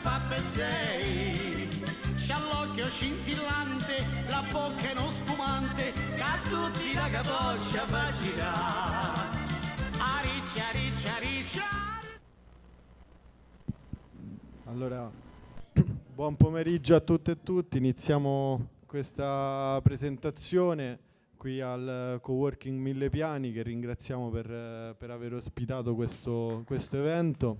fa per sei. C'ha l'occhio scintillante, la bocca è non spumante, che a tutti la capoccia fa girare. ariccia, ariccia. Allora, buon pomeriggio a tutte e tutti, iniziamo questa presentazione qui al Coworking Mille Piani che ringraziamo per, eh, per aver ospitato questo, questo evento.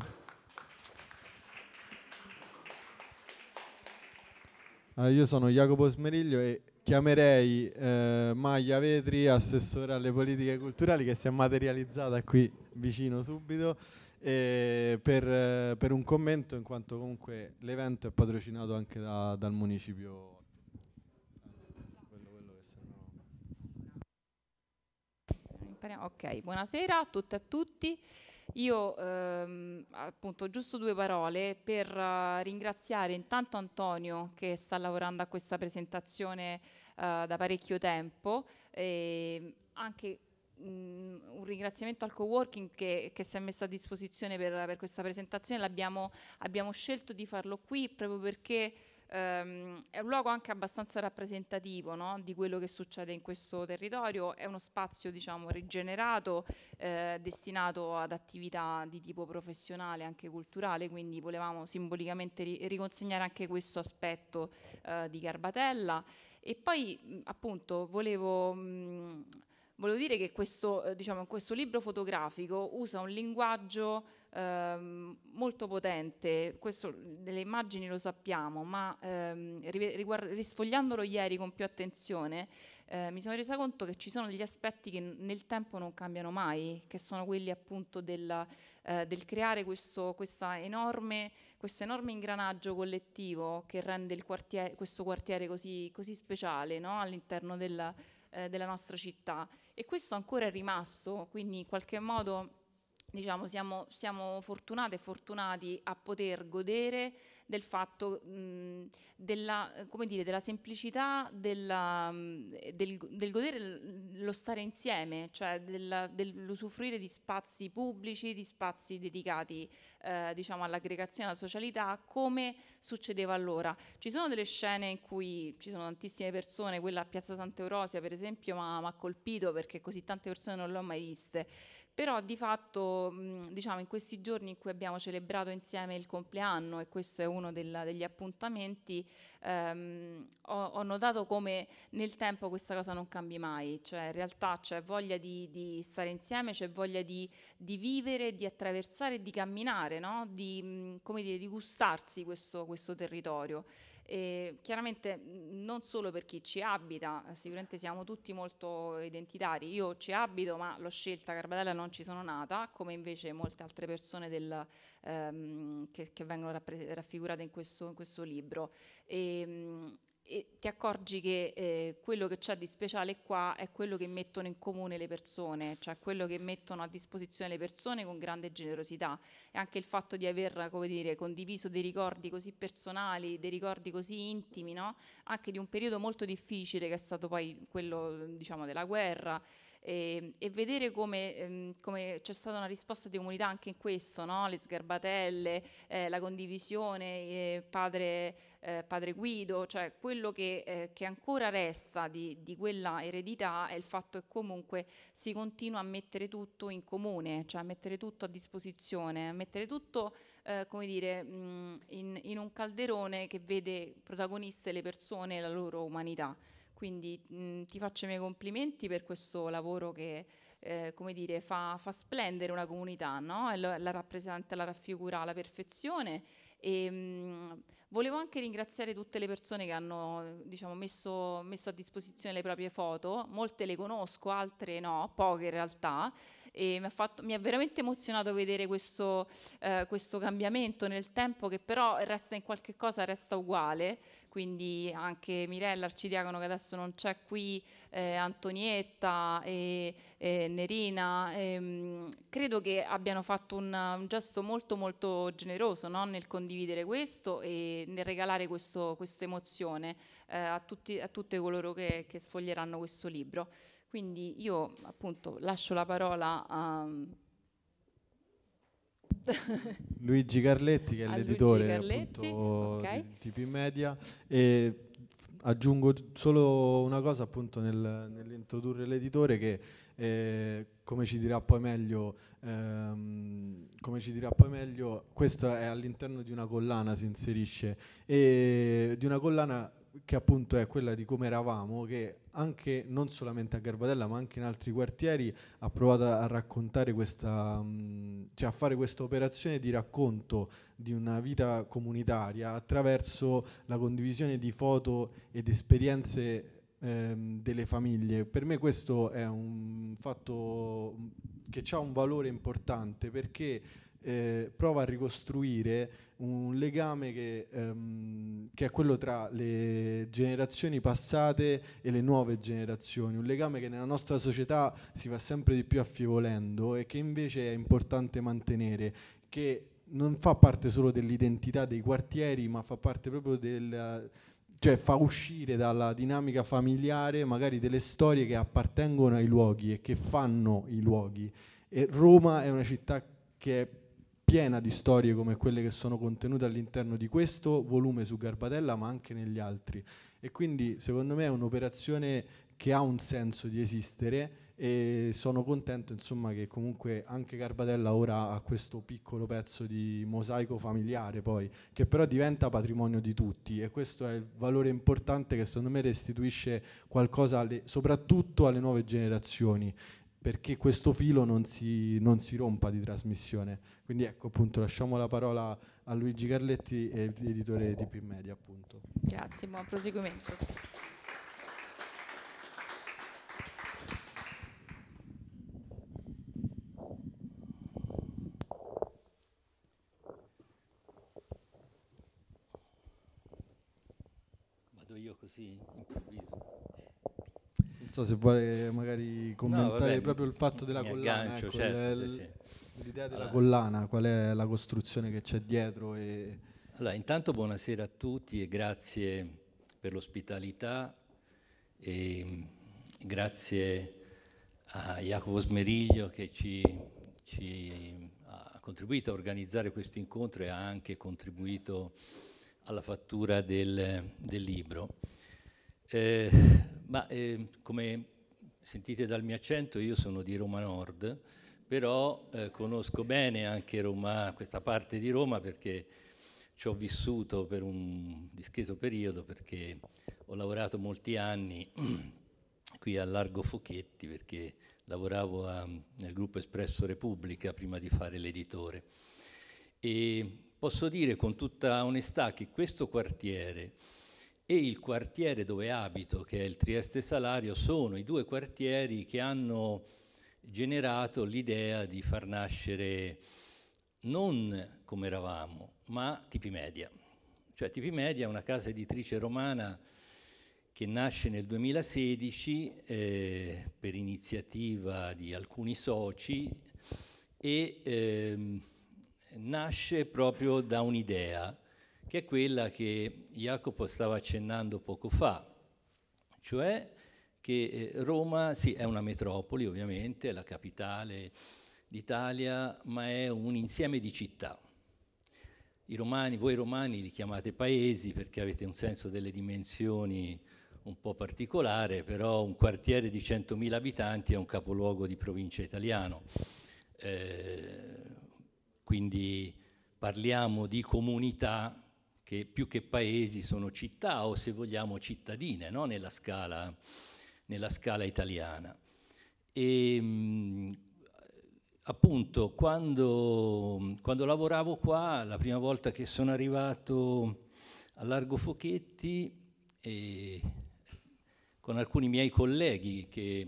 Allora, io sono Jacopo Smeriglio e chiamerei eh, Maglia Vetri, assessore alle politiche culturali, che si è materializzata qui vicino subito, eh, per, per, un commento in quanto comunque l'evento è patrocinato anche da, dal municipio. Ok, buonasera a tutte e a tutti. Io ehm, appunto giusto due parole per eh, ringraziare intanto Antonio che sta lavorando a questa presentazione eh, da parecchio tempo e ehm, anche mm, un ringraziamento al coworking che, che si è messo a disposizione per, per questa presentazione, abbiamo scelto di farlo qui proprio perché Ehm, è un luogo anche abbastanza rappresentativo no? di quello che succede in questo territorio, è uno spazio diciamo, rigenerato, eh, destinato ad attività di tipo professionale, anche culturale, quindi volevamo simbolicamente ri riconsegnare anche questo aspetto eh, di Garbatella. E poi appunto volevo mh, Volevo dire che questo, eh, diciamo, questo libro fotografico usa un linguaggio ehm, molto potente, questo, delle immagini lo sappiamo, ma ehm, risfogliandolo ieri con più attenzione eh, mi sono resa conto che ci sono degli aspetti che nel tempo non cambiano mai, che sono quelli appunto del, eh, del creare questo, enorme, questo enorme ingranaggio collettivo che rende quartiere, questo quartiere così, così speciale no? all'interno della, eh, della nostra città e questo ancora è rimasto, quindi in qualche modo diciamo, siamo, siamo, fortunate e fortunati a poter godere del fatto mh, della, dire, della, semplicità, della, mh, del, del, godere lo stare insieme, cioè della, dell'usufruire di spazi pubblici, di spazi dedicati eh, diciamo, all'aggregazione, alla socialità, come succedeva allora. Ci sono delle scene in cui ci sono tantissime persone, quella a Piazza Santa Sant'Eurosia per esempio ma mi ha colpito perché così tante persone non le ho mai viste però di fatto diciamo in questi giorni in cui abbiamo celebrato insieme il compleanno e questo è uno del, degli appuntamenti ehm, ho, ho, notato come nel tempo questa cosa non cambi mai cioè in realtà c'è voglia di, di stare insieme c'è voglia di, di, vivere di attraversare di camminare no? di, come dire, di gustarsi questo, questo territorio e chiaramente mhmm, non solo per chi ci abita, sicuramente siamo tutti molto identitari, io ci abito ma l'ho scelta, Carbadella non ci sono nata, come invece molte altre persone del, ehm, che, che, vengono raffigurate in questo, in questo libro. E, ehm, e ti accorgi che eh, quello che c'è di speciale qua è quello che mettono in comune le persone, cioè quello che mettono a disposizione le persone con grande generosità e anche il fatto di aver dire, condiviso dei ricordi così personali, dei ricordi così intimi, no? anche di un periodo molto difficile che è stato poi quello diciamo, della guerra e, ehm, e vedere come, ehm, come c'è stata una risposta di comunità anche in questo, no? le sgarbatelle, eh, la condivisione, eh, padre, eh, padre, Guido, cioè quello che, eh, che ancora resta di, di, quella eredità è il fatto che comunque si continua a mettere tutto in comune, cioè a mettere tutto a disposizione, a mettere tutto eh, come dire, mh, mm, in, in un calderone che vede protagoniste le persone e la loro umanità. Quindi mh, ti faccio i miei complimenti per questo lavoro che eh, come dire, fa, fa, splendere una comunità, no? la, la rappresenta, la raffigura alla perfezione. E, mh, volevo anche ringraziare tutte le persone che hanno diciamo, messo, messo a disposizione le proprie foto, molte le conosco, altre no, poche in realtà e mi ha, fatto, mi ha veramente emozionato vedere questo, eh, questo, cambiamento nel tempo che però resta in qualche cosa, resta uguale, quindi anche Mirella, arcidiacono che adesso non c'è qui, eh, Antonietta e, e Nerina, ehm, credo che abbiano fatto un, un gesto molto molto generoso no? nel condividere questo e nel regalare questa emozione eh, a, tutti, a tutti coloro che, che sfoglieranno questo libro. Quindi io appunto lascio la parola a... Mm, Luigi Carletti che è l'editore okay. di TP Media e aggiungo solo una cosa appunto nel, nell'introdurre l'editore che eh, come, ci meglio, ehm, come ci dirà poi meglio questo è all'interno di una collana si inserisce e di una collana che appunto è quella di come eravamo, che anche non solamente a Garbatella ma anche in altri quartieri ha provato a raccontare questa, mm, cioè a fare questa operazione di racconto di una vita comunitaria attraverso la condivisione di foto ed esperienze ehm, delle famiglie. Per me questo è un fatto che ha un valore importante perché eh, prova a ricostruire un legame che, ehm, che, è quello tra le generazioni passate e le nuove generazioni, un legame che nella nostra società si va sempre di più affievolendo e che invece è importante mantenere, che non fa parte solo dell'identità dei quartieri, ma fa parte proprio del cioè fa uscire dalla dinamica familiare magari delle storie che appartengono ai luoghi e che fanno i luoghi. E Roma è una città che è piena di storie come quelle che sono contenute all'interno di questo volume su Garbatella, ma anche negli altri. E quindi secondo me è un'operazione che ha un senso di esistere e sono contento insomma, che comunque anche Garbatella ora ha questo piccolo pezzo di mosaico familiare poi che però diventa patrimonio di tutti e questo è il valore importante che secondo me restituisce qualcosa alle, soprattutto alle nuove generazioni perché questo filo non si, non si, rompa di trasmissione. Quindi ecco appunto lasciamo la parola a Luigi Carletti, editore di Pin Media appunto. Grazie, buon proseguimento. Vado io così improvviso. Non so se vuole magari commentare no, proprio il fatto della collana, ecco, certo, l- sì, sì. l'idea della allora. collana, qual è la costruzione che c'è dietro. E... Allora, intanto buonasera a tutti e grazie per l'ospitalità e mm, grazie a Jacopo Smeriglio che ci, ci ha contribuito a organizzare questo incontro e ha anche contribuito alla fattura del, del libro. Eh, ma eh, come sentite dal mio accento, io sono di Roma Nord, però eh, conosco bene anche Roma, questa parte di Roma perché ci ho vissuto per un discreto periodo, perché ho lavorato molti anni qui a Largo Fochetti, perché lavoravo a, nel gruppo Espresso Repubblica prima di fare l'editore. E posso dire con tutta onestà che questo quartiere e il quartiere dove abito, che è il Trieste Salario, sono i due quartieri che hanno generato l'idea di far nascere non come eravamo, ma Tipi Media. Cioè Tipi Media è una casa editrice romana che nasce nel 2016 eh, per iniziativa di alcuni soci e eh, nasce proprio da un'idea che è quella che Jacopo stava accennando poco fa, cioè che eh, Roma sì, è una metropoli ovviamente, è la capitale d'Italia, ma è un insieme di città. Romani, voi romani li chiamate paesi perché avete un senso delle dimensioni un po' particolare, però un quartiere di 100.000 abitanti è un capoluogo di provincia italiano. Eh, quindi parliamo di comunità che più che paesi sono città o se vogliamo cittadine no? nella, scala, nella, scala, italiana. E, ehm, appunto quando, quando, lavoravo qua, la prima volta che sono arrivato a Largo Fochetti, eh, con alcuni miei colleghi che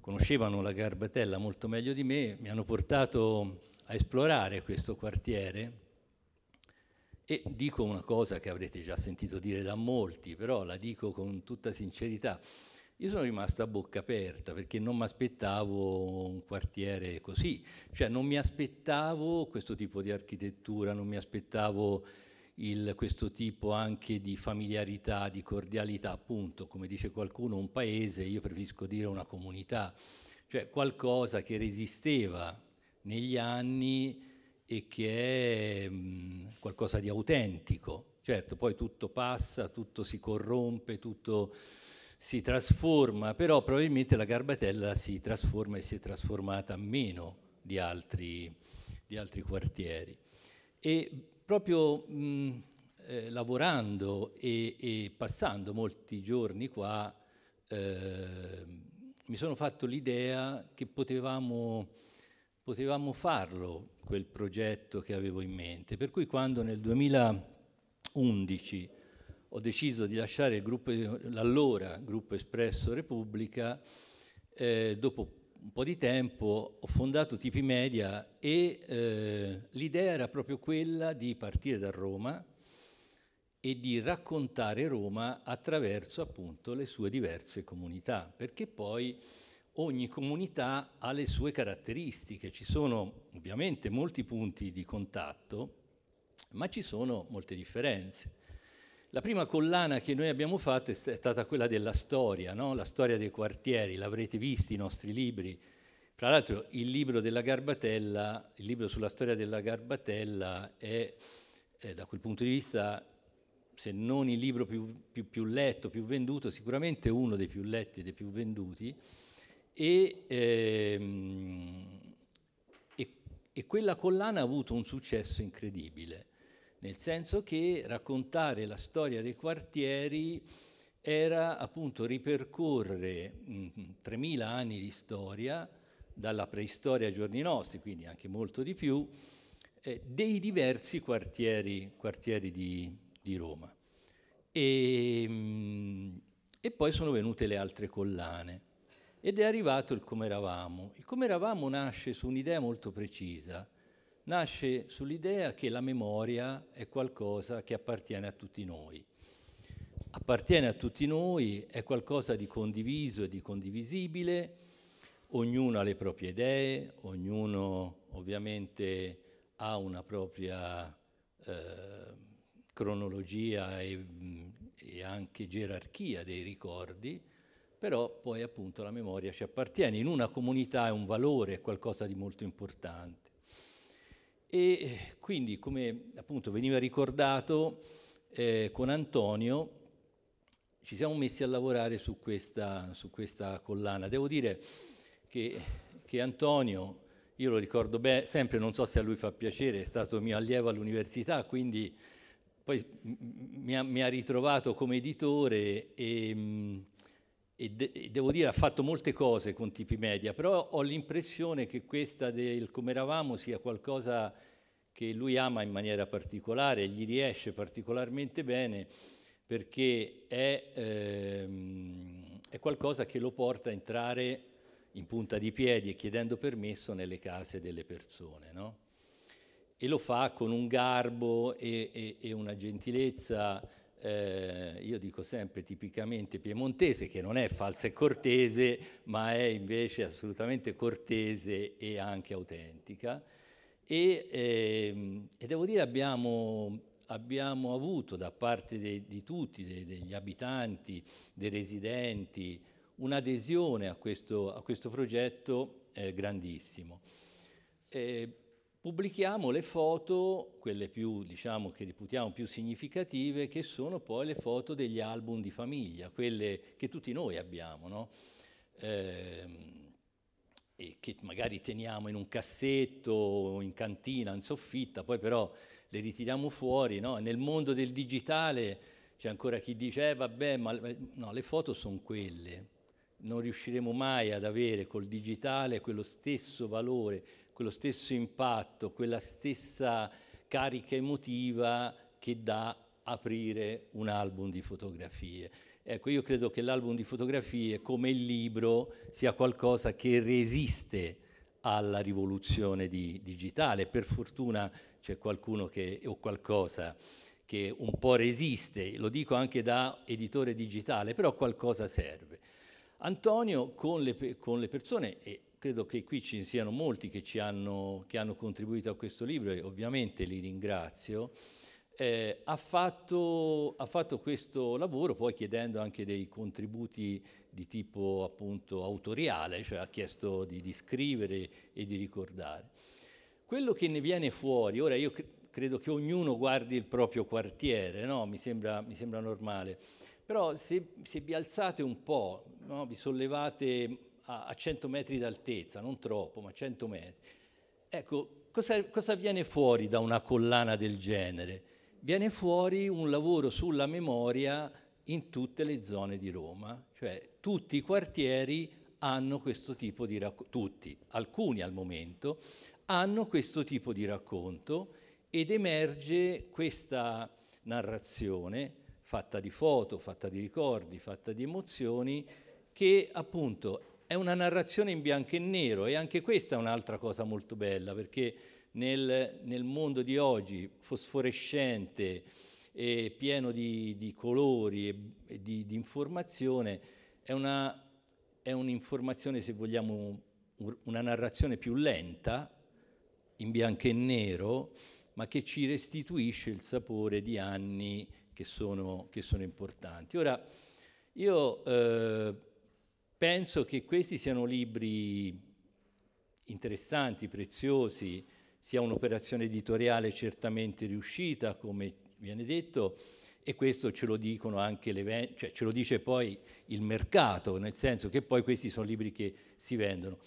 conoscevano la Garbatella molto meglio di me, mi hanno portato a esplorare questo quartiere e dico una cosa che avrete già sentito dire da molti, però la dico con tutta sincerità. Io sono rimasto a bocca aperta perché non mi aspettavo un quartiere così, cioè non mi aspettavo questo tipo di architettura, non mi aspettavo il, questo tipo anche di familiarità, di cordialità, appunto, come dice qualcuno, un paese, io preferisco dire una comunità, cioè qualcosa che resisteva negli anni e che è mh, mm, qualcosa di autentico. Certo, poi tutto passa, tutto si corrompe, tutto si trasforma, però probabilmente la Garbatella si trasforma e si è trasformata meno di altri, di altri quartieri. E proprio mh, mm, eh, lavorando e, e, passando molti giorni qua, eh, mi sono fatto l'idea che potevamo potevamo farlo quel progetto che avevo in mente. Per cui quando nel 2011 ho deciso di lasciare il gruppo, l'allora Gruppo Espresso Repubblica, eh, dopo un po' di tempo ho fondato Tipi Media e eh, l'idea era proprio quella di partire da Roma e di raccontare Roma attraverso appunto le sue diverse comunità, perché poi ogni comunità ha le sue caratteristiche, ci sono ovviamente molti punti di contatto, ma ci sono molte differenze. La prima collana che noi abbiamo fatto è stata quella della storia, no? la storia dei quartieri, l'avrete visto i nostri libri. Tra l'altro il libro della Garbatella, il libro sulla storia della Garbatella è, eh, da quel punto di vista, se non il libro più, più, più letto, più venduto, sicuramente uno dei più letti e dei più venduti, e, ehm, e, e quella collana ha avuto un successo incredibile, nel senso che raccontare la storia dei quartieri era appunto ripercorrere mh, 3.000 anni di storia, dalla preistoria ai giorni nostri, quindi anche molto di più, eh, dei diversi quartieri, quartieri di, di, Roma. E, ehm, mh, e poi sono venute le altre collane. Ed è arrivato il come eravamo. Il come eravamo nasce su un'idea molto precisa, nasce sull'idea che la memoria è qualcosa che appartiene a tutti noi. Appartiene a tutti noi, è qualcosa di condiviso e di condivisibile, ognuno ha le proprie idee, ognuno ovviamente ha una propria eh, cronologia e, mm, e anche gerarchia dei ricordi, però poi appunto la memoria ci appartiene. In una comunità è un valore, è qualcosa di molto importante. E quindi, come appunto veniva ricordato, eh, con Antonio ci siamo messi a lavorare su questa, su questa collana. Devo dire che, che Antonio, io lo ricordo beh, sempre, non so se a lui fa piacere, è stato mio allievo all'università, quindi poi mi ha, mi ha ritrovato come editore e... Mh, mm, e, de- e devo dire ha fatto molte cose con tipi media, però ho l'impressione che questa del come eravamo sia qualcosa che lui ama in maniera particolare, gli riesce particolarmente bene perché è, ehm, è qualcosa che lo porta a entrare in punta di piedi e chiedendo permesso nelle case delle persone. No? E lo fa con un garbo e, e, e una gentilezza eh, io dico sempre tipicamente piemontese, che non è falsa e cortese, ma è invece assolutamente cortese e anche autentica. E, eh, e devo dire abbiamo, abbiamo, avuto da parte de, di tutti, de, degli abitanti, dei residenti, un'adesione a questo, a questo progetto eh, grandissimo. Eh, Pubblichiamo le foto, quelle più, diciamo, che reputiamo più significative, che sono poi le foto degli album di famiglia, quelle che tutti noi abbiamo, no? eh, e che magari teniamo in un cassetto, in cantina, in soffitta, poi però le ritiriamo fuori. No? Nel mondo del digitale c'è ancora chi dice, eh, vabbè, ma no, le foto sono quelle. Non riusciremo mai ad avere col digitale quello stesso valore quello stesso impatto, quella stessa carica emotiva che dà aprire un album di fotografie. Ecco, io credo che l'album di fotografie, come il libro, sia qualcosa che resiste alla rivoluzione di, digitale. Per fortuna c'è qualcuno che, o qualcosa che un po' resiste, lo dico anche da editore digitale, però qualcosa serve. Antonio con le, con le persone e credo che qui ci siano molti che, ci hanno, che hanno contribuito a questo libro e ovviamente li ringrazio. Eh, ha, fatto, ha, fatto, questo lavoro, poi chiedendo anche dei contributi di tipo appunto autoriale, cioè ha chiesto di, di scrivere e di ricordare. Quello che ne viene fuori, ora io cre credo che ognuno guardi il proprio quartiere, no? mi, sembra, mi, sembra, normale, però se, se vi alzate un po', no? vi sollevate a, a 100 metri d'altezza, non troppo, ma 100 metri. Ecco, cosa, cosa viene fuori da una collana del genere? Viene fuori un lavoro sulla memoria in tutte le zone di Roma, cioè tutti i quartieri hanno questo tipo di racconto, tutti, alcuni al momento, hanno questo tipo di racconto ed emerge questa narrazione fatta di foto, fatta di ricordi, fatta di emozioni, che appunto è una narrazione in bianco e nero e anche questa è un'altra cosa molto bella perché nel, nel mondo di oggi fosforescente e pieno di, di colori e, e di, di, informazione è, una, è un'informazione se vogliamo una narrazione più lenta in bianco e nero ma che ci restituisce il sapore di anni che sono, che sono importanti. Ora, io eh, Penso che questi siano libri interessanti, preziosi, sia un'operazione editoriale certamente riuscita, come viene detto, e questo ce lo dicono anche le cioè ce lo dice poi il mercato, nel senso che poi questi sono libri che si vendono.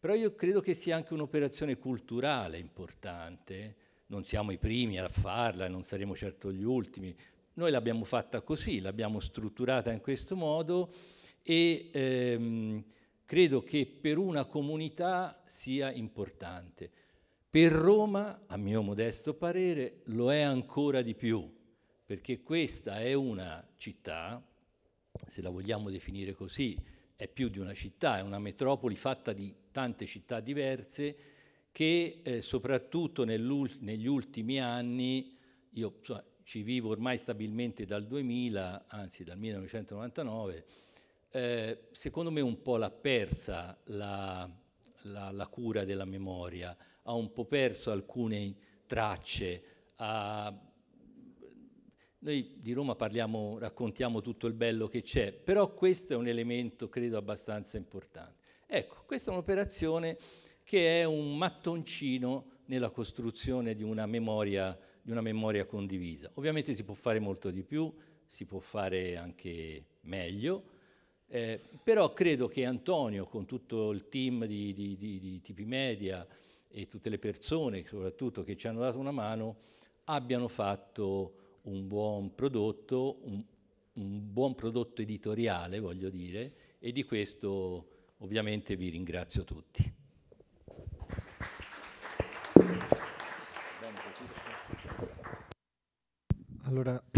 Però io credo che sia anche un'operazione culturale importante, non siamo i primi a farla, non saremo certo gli ultimi. Noi l'abbiamo fatta così, l'abbiamo strutturata in questo modo e ehm, credo che per una comunità sia importante. Per Roma, a mio modesto parere, lo è ancora di più, perché questa è una città, se la vogliamo definire così, è più di una città, è una metropoli fatta di tante città diverse che eh, soprattutto negli ultimi anni, io insomma, ci vivo ormai stabilmente dal 2000, anzi dal 1999, eh, secondo me un po' l'ha persa la, la, la, cura della memoria, ha un po' perso alcune tracce. Ha... Noi di Roma parliamo, raccontiamo tutto il bello che c'è, però questo è un elemento credo abbastanza importante. Ecco, questa è un'operazione che è un mattoncino nella costruzione di una, memoria, di una memoria, condivisa. Ovviamente si può fare molto di più, si può fare anche meglio, eh, però credo che Antonio, con tutto il team di, di, di, di Tipi Media e tutte le persone soprattutto che ci hanno dato una mano, abbiano fatto un buon prodotto, un, un buon prodotto editoriale, voglio dire, e di questo ovviamente vi ringrazio tutti. Allora,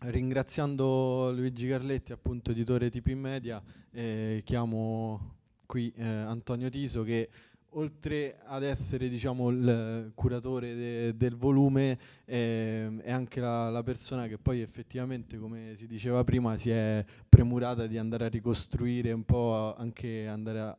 Ringraziando Luigi Carletti, appunto editore Tipi Media, eh, chiamo qui eh, Antonio Tiso che oltre ad essere diciamo, il curatore de del volume eh, è anche la, la, persona che poi effettivamente come si diceva prima si è premurata di andare a ricostruire un po' anche andare a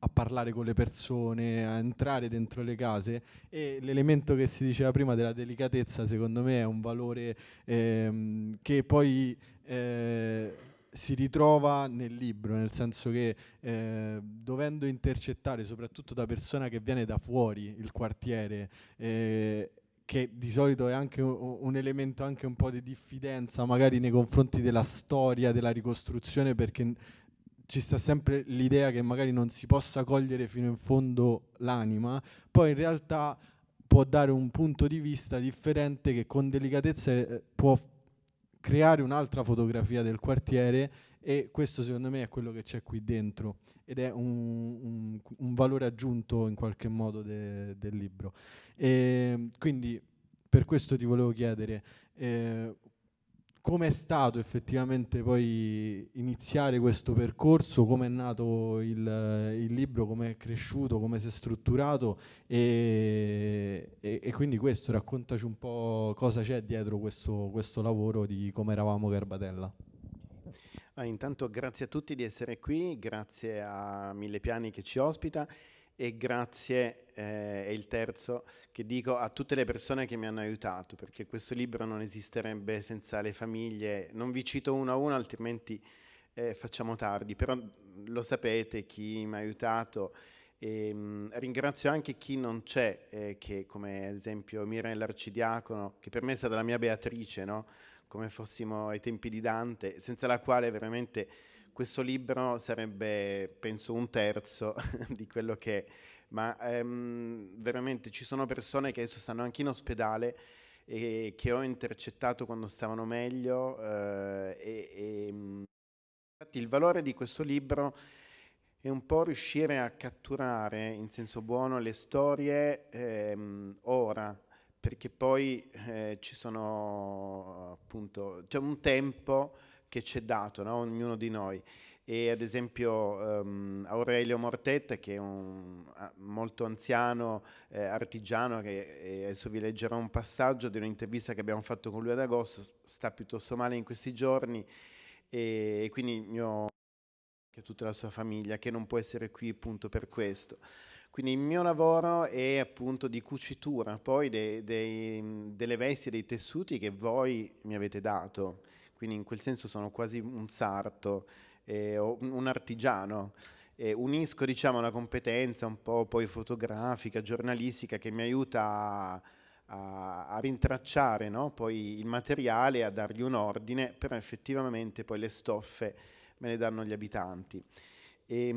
a parlare con le persone, a entrare dentro le case e l'elemento che si diceva prima della delicatezza secondo me è un valore ehm, che poi eh, si ritrova nel libro, nel senso che eh, dovendo intercettare soprattutto da persona che viene da fuori il quartiere, eh, che di solito è anche un elemento anche un po' di diffidenza magari nei confronti della storia, della ricostruzione, perché ci sta sempre l'idea che magari non si possa cogliere fino in fondo l'anima, poi in realtà può dare un punto di vista differente che con delicatezza eh, può creare un'altra fotografia del quartiere e questo secondo me è quello che c'è qui dentro ed è un, un, un valore aggiunto in qualche modo de, del libro. E ehm, quindi per questo ti volevo chiedere eh, come è stato effettivamente poi iniziare questo percorso, come è nato il, il libro, come è cresciuto, come si è strutturato e, e, e, quindi questo, raccontaci un po' cosa c'è dietro questo, questo lavoro di come eravamo Garbatella. Ah, intanto grazie a tutti di essere qui, grazie a Mille Piani che ci ospita e grazie eh, è il terzo che dico a tutte le persone che mi hanno aiutato perché questo libro non esisterebbe senza le famiglie non vi cito uno a uno altrimenti eh, facciamo tardi però lo sapete chi mi ha aiutato e, ehm, mh, ringrazio anche chi non c'è eh, che come ad esempio Mirella Arcidiacono che per me è stata la mia Beatrice no? come fossimo ai tempi di Dante senza la quale veramente questo libro sarebbe, penso, un terzo di quello che è, ma ehm, veramente ci sono persone che adesso stanno anche in ospedale e che ho intercettato quando stavano meglio. Eh, e, e, mm, infatti il valore di questo libro è un po' riuscire a catturare in senso buono le storie ehm, ora, perché poi eh, ci sono appunto, c'è un tempo che ci è dato, no? ognuno di noi. E ad esempio um, Aurelio Mortet, che è un ah, molto anziano eh, artigiano, che eh, adesso vi leggerò un passaggio di un'intervista che abbiamo fatto con lui ad agosto, sta piuttosto male in questi giorni e, e quindi mio che tutta la sua famiglia che non può essere qui appunto per questo. Quindi il mio lavoro è appunto di cucitura, poi de, de, delle vesti, dei tessuti che voi mi avete dato quindi in quel senso sono quasi un sarto eh, o un artigiano. Eh, unisco diciamo, una competenza un po' poi fotografica, giornalistica che mi aiuta a, a, a rintracciare no? poi il materiale, a dargli un ordine, però effettivamente poi le stoffe me le danno gli abitanti. E, ehm,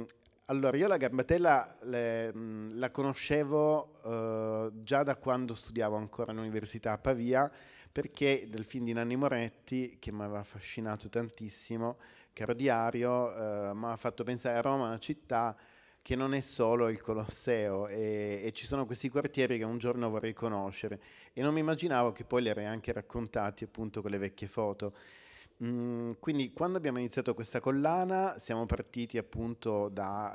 mh, allora, io la Garbatella le, mh, la conoscevo eh, già da quando studiavo ancora all'università a Pavia, perché del film di Nanni Moretti, che mi aveva affascinato tantissimo, Cardiario, eh, mi ha fatto pensare a Roma, una città che non è solo il Colosseo e, e, ci sono questi quartieri che un giorno vorrei conoscere e non mi immaginavo che poi li avrei anche raccontati appunto con le vecchie foto Mm, quindi quando abbiamo iniziato questa collana siamo partiti appunto dal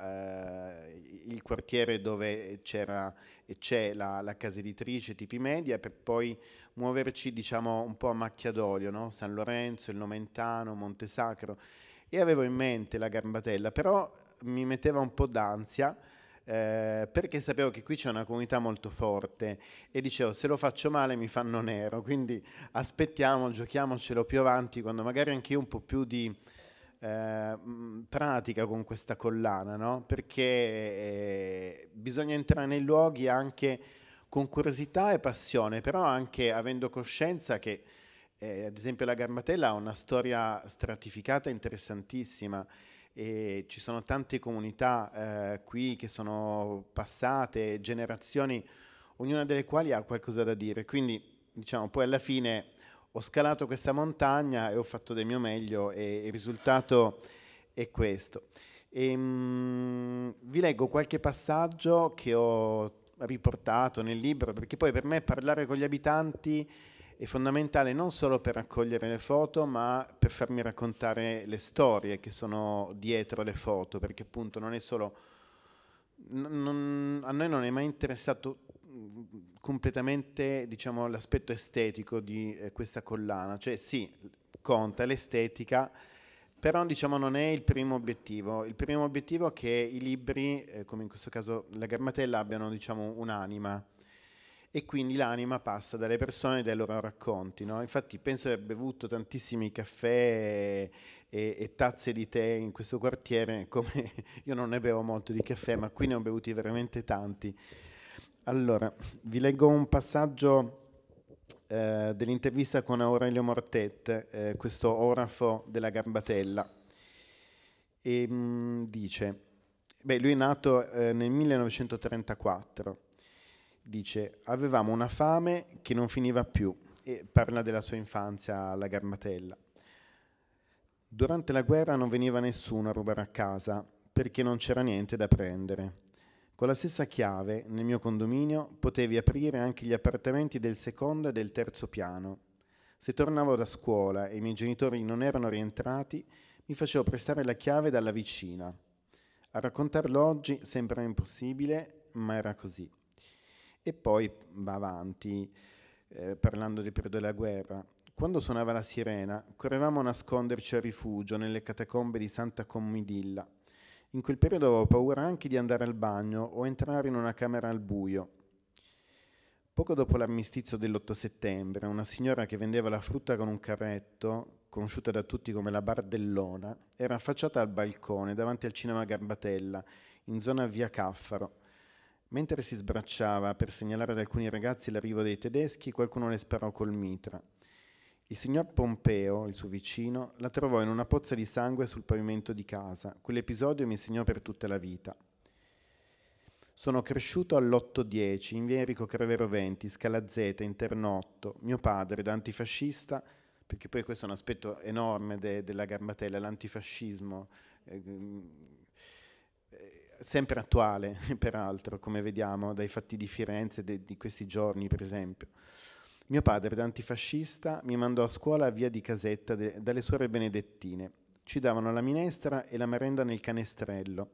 eh, quartiere dove c'era e c'è la, la, casa editrice Tipi Media per poi muoverci diciamo un po' a macchia d'olio, no? San Lorenzo, il Nomentano, Montesacro e avevo in mente la Garbatella, però mi metteva un po' d'ansia eh, perché sapevo che qui c'è una comunità molto forte e dicevo se lo faccio male mi fanno nero, quindi aspettiamo, giochiamocelo più avanti quando magari anche io un po' più di eh, pratica con questa collana, no? perché eh, bisogna entrare nei luoghi anche con curiosità e passione, però anche avendo coscienza che eh, ad esempio la Garmatella ha una storia stratificata interessantissima e ci sono tante comunità eh, qui che sono passate, generazioni, ognuna delle quali ha qualcosa da dire. Quindi, diciamo, poi alla fine ho scalato questa montagna e ho fatto del mio meglio e il risultato è questo. E, ehm, mh, vi leggo qualche passaggio che ho riportato nel libro, perché poi per me parlare con gli abitanti è fondamentale non solo per raccogliere le foto, ma per farmi raccontare le storie che sono dietro le foto, perché appunto non è solo... Non, a noi non è mai interessato completamente diciamo, l'aspetto estetico di eh, questa collana, cioè sì, conta l'estetica, però diciamo non è il primo obiettivo. Il primo obiettivo è che i libri, eh, come in questo caso la Garmatella, abbiano diciamo, un'anima e quindi l'anima passa dalle persone e dai loro racconti. No? Infatti penso di aver bevuto tantissimi caffè e, e, tazze di tè in questo quartiere, come io non ne bevo molto di caffè, ma qui ne ho bevuti veramente tanti. Allora, vi leggo un passaggio eh, dell'intervista con Aurelio Mortet, eh, questo orafo della Garbatella, e ehm, mh, dice, beh, lui è nato eh, nel 1934 dice avevamo una fame che non finiva più e parla della sua infanzia alla Garmatella. Durante la guerra non veniva nessuno a rubare a casa perché non c'era niente da prendere. Con la stessa chiave, nel mio condominio, potevi aprire anche gli appartamenti del secondo e del terzo piano. Se tornavo da scuola e i miei genitori non erano rientrati, mi facevo prestare la chiave dalla vicina. A raccontarlo oggi sembra impossibile, ma era così. E poi va avanti, eh, parlando del periodo della guerra. Quando suonava la sirena, correvamo a nasconderci a rifugio nelle catacombe di Santa Commidilla. In quel periodo avevo paura anche di andare al bagno o entrare in una camera al buio. Poco dopo l'armistizio dell'8 settembre, una signora che vendeva la frutta con un carretto, conosciuta da tutti come la Bardellona, era affacciata al balcone davanti al cinema Garbatella, in zona via Caffaro. Mentre si sbracciava per segnalare ad alcuni ragazzi l'arrivo dei tedeschi, qualcuno le sparò col mitra. Il signor Pompeo, il suo vicino, la trovò in una pozza di sangue sul pavimento di casa. Quell'episodio mi insegnò per tutta la vita. Sono cresciuto all'8-10 in via Enrico Cravero 20, Scala Z, interno 8. Mio padre, da antifascista, perché poi questo è un aspetto enorme de- della Garbatella, l'antifascismo. Eh, eh, sempre attuale, peraltro, come vediamo dai fatti di Firenze de, di questi giorni, per esempio. Mio padre, da antifascista, mi mandò a scuola a via di casetta de, dalle suore benedettine. Ci davano la minestra e la merenda nel canestrello.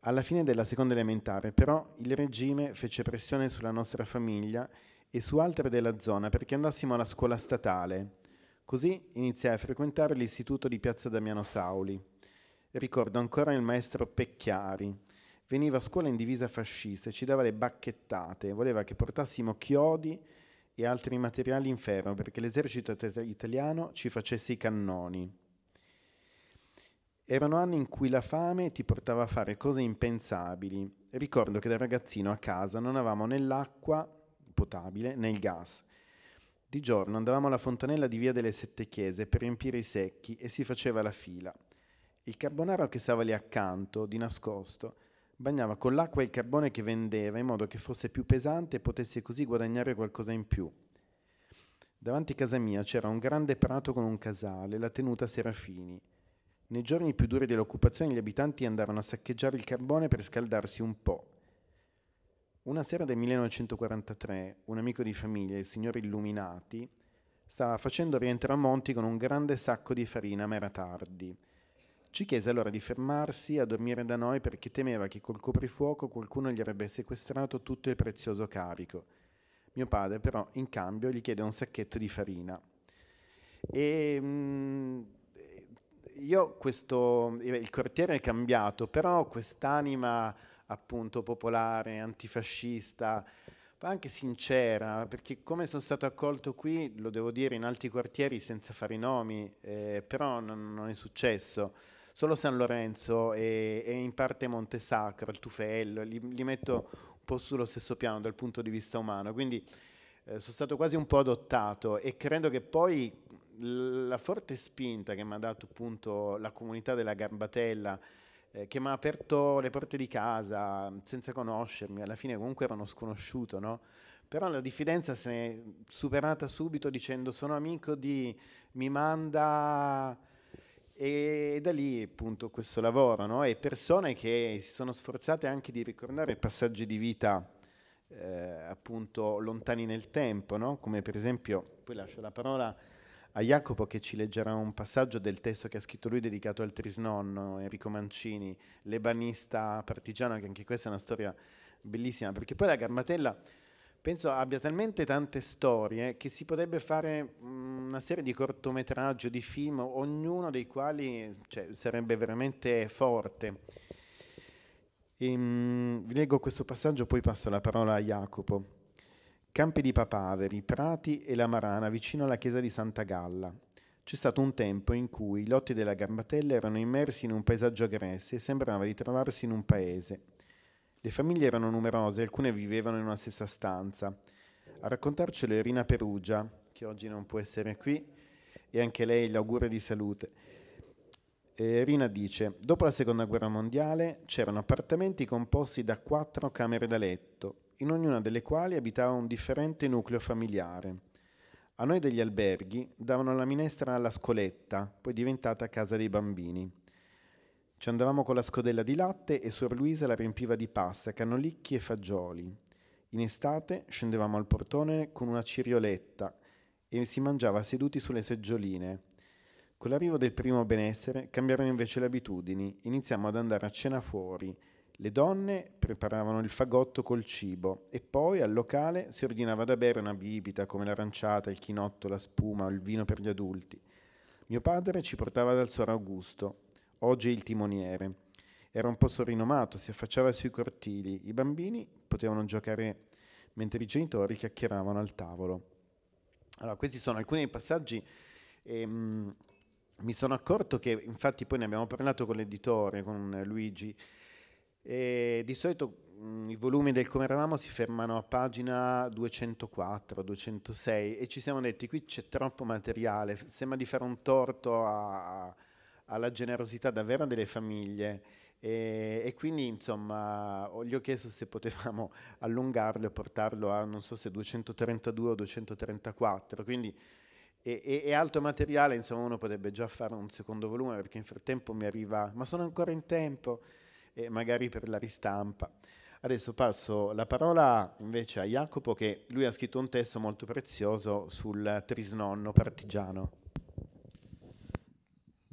Alla fine della seconda elementare, però, il regime fece pressione sulla nostra famiglia e su altre della zona perché andassimo alla scuola statale. Così iniziai a frequentare l'istituto di Piazza Damiano Sauli. Ricordo ancora il maestro Pecchiari. Veniva a scuola in divisa fascista e ci dava le bacchettate. Voleva che portassimo chiodi e altri materiali in ferro perché l'esercito italiano ci facesse i cannoni. Erano anni in cui la fame ti portava a fare cose impensabili. Ricordo che da ragazzino a casa non avevamo né l'acqua potabile né il gas. Di giorno andavamo alla fontanella di Via delle Sette Chiese per riempire i secchi e si faceva la fila. Il carbonaro che stava lì accanto, di nascosto, bagnava con l'acqua il carbone che vendeva in modo che fosse più pesante e potesse così guadagnare qualcosa in più. Davanti a casa mia c'era un grande prato con un casale, la tenuta Serafini. Nei giorni più duri dell'occupazione gli abitanti andarono a saccheggiare il carbone per scaldarsi un po'. Una sera del 1943 un amico di famiglia, il signor Illuminati, stava facendo rientrare a Monti con un grande sacco di farina ma era tardi. Ci chiese allora di fermarsi a dormire da noi perché temeva che col coprifuoco qualcuno gli avrebbe sequestrato tutto il prezioso carico. Mio padre però in cambio gli chiede un sacchetto di farina. E, mh, mm, io questo, eh, il quartiere è cambiato, però quest'anima appunto popolare, antifascista, anche sincera, perché come sono stato accolto qui, lo devo dire, in altri quartieri senza fare i nomi, eh, però non, non è successo solo San Lorenzo e, e in parte Monte Sacro, il Tufello, li, li, metto un po' sullo stesso piano dal punto di vista umano, quindi eh, sono stato quasi un po' adottato e credo che poi la forte spinta che mi ha dato appunto la comunità della Garbatella, eh, che mi ha aperto le porte di casa senza conoscermi, alla fine comunque ero uno sconosciuto, no? però la diffidenza si è superata subito dicendo sono amico di mi manda e da lì appunto questo lavoro no? e persone che si sono sforzate anche di ricordare passaggi di vita eh, appunto lontani nel tempo, no? come per esempio, poi lascio la parola a Jacopo che ci leggerà un passaggio del testo che ha scritto lui dedicato al trisnonno Enrico Mancini, l'ebanista partigiano, che anche questa è una storia bellissima, perché poi la Garmatella penso abbia talmente tante storie che si potrebbe fare mm, una serie di cortometraggio, di film, ognuno dei quali cioè, sarebbe veramente forte. E, ehm, vi leggo questo passaggio, poi passo la parola a Jacopo. Campi di Papaveri, Prati e La Marana, vicino alla chiesa di Santa Galla. C'è stato un tempo in cui i lotti della Gambatella erano immersi in un paesaggio agreste e sembrava di trovarsi in un paese. Le famiglie erano numerose, alcune vivevano in una stessa stanza. A raccontarcelo è Rina Perugia, che oggi non può essere qui, e anche lei l'augurio di salute. E Rina dice, dopo la seconda guerra mondiale c'erano appartamenti composti da quattro camere da letto, in ognuna delle quali abitava un differente nucleo familiare. A noi degli alberghi davano la minestra alla scoletta, poi diventata casa dei bambini. Ci andavamo con la scodella di latte e Suor Luisa la riempiva di pasta, canolicchi e fagioli. In estate scendevamo al portone con una cirioletta e si mangiava seduti sulle seggioline. Con l'arrivo del primo benessere cambiarono invece le abitudini, iniziamo ad andare a cena fuori. Le donne preparavano il fagotto col cibo e poi al locale si ordinava da bere una bibita come l'aranciata, il chinotto, la spuma o il vino per gli adulti. Mio padre ci portava dal suor Augusto, oggi il timoniere. Era un posto rinomato, si affacciava sui cortili, i bambini potevano giocare mentre i genitori chiacchieravano al tavolo. Allora, questi sono alcuni dei passaggi. Ehm, mi sono accorto che, infatti, poi ne abbiamo parlato con l'editore, con Luigi. E di solito mh, mm, i volumi del Come eravamo si fermano a pagina 204, 206 e ci siamo detti qui c'è troppo materiale, sembra di fare un torto a, alla generosità davvero delle famiglie e, e, quindi insomma gli ho chiesto se potevamo allungarlo e portarlo a non so se 232 o 234, quindi e, e, e, altro materiale, insomma uno potrebbe già fare un secondo volume perché in frattempo mi arriva, ma sono ancora in tempo, eh, magari per la ristampa. Adesso passo la parola invece a Jacopo che lui ha scritto un testo molto prezioso sul trisnonno partigiano.